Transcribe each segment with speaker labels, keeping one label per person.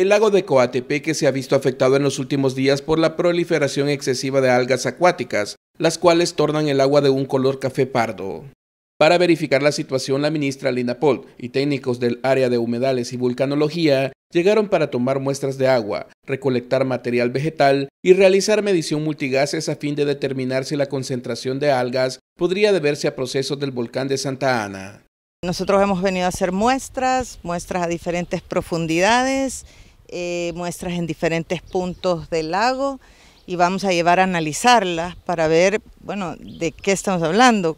Speaker 1: El lago de Coatepeque se ha visto afectado en los últimos días por la proliferación excesiva de algas acuáticas, las cuales tornan el agua de un color café pardo. Para verificar la situación, la ministra Linda Pol y técnicos del área de humedales y vulcanología llegaron para tomar muestras de agua, recolectar material vegetal y realizar medición multigases a fin de determinar si la concentración de algas podría deberse a procesos del volcán de Santa Ana.
Speaker 2: Nosotros hemos venido a hacer muestras, muestras a diferentes profundidades eh, muestras en diferentes puntos del lago y vamos a llevar a analizarlas para ver, bueno, de qué estamos hablando,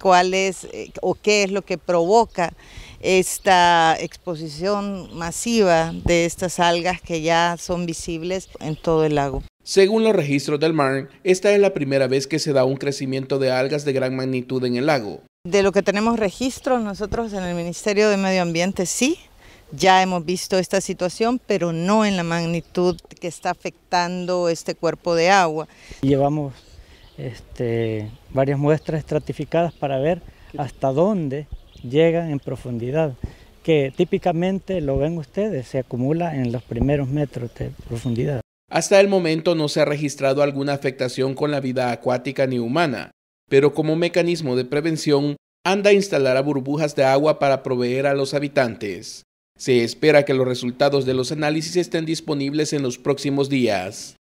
Speaker 2: cuál es eh, o qué es lo que provoca esta exposición masiva de estas algas que ya son visibles en todo el lago.
Speaker 1: Según los registros del mar esta es la primera vez que se da un crecimiento de algas de gran magnitud en el lago.
Speaker 2: De lo que tenemos registros nosotros en el Ministerio de Medio Ambiente, sí, ya hemos visto esta situación, pero no en la magnitud que está afectando este cuerpo de agua.
Speaker 3: Llevamos este, varias muestras estratificadas para ver hasta dónde llegan en profundidad, que típicamente lo ven ustedes, se acumula en los primeros metros de profundidad.
Speaker 1: Hasta el momento no se ha registrado alguna afectación con la vida acuática ni humana, pero como mecanismo de prevención, anda a instalar burbujas de agua para proveer a los habitantes. Se espera que los resultados de los análisis estén disponibles en los próximos días.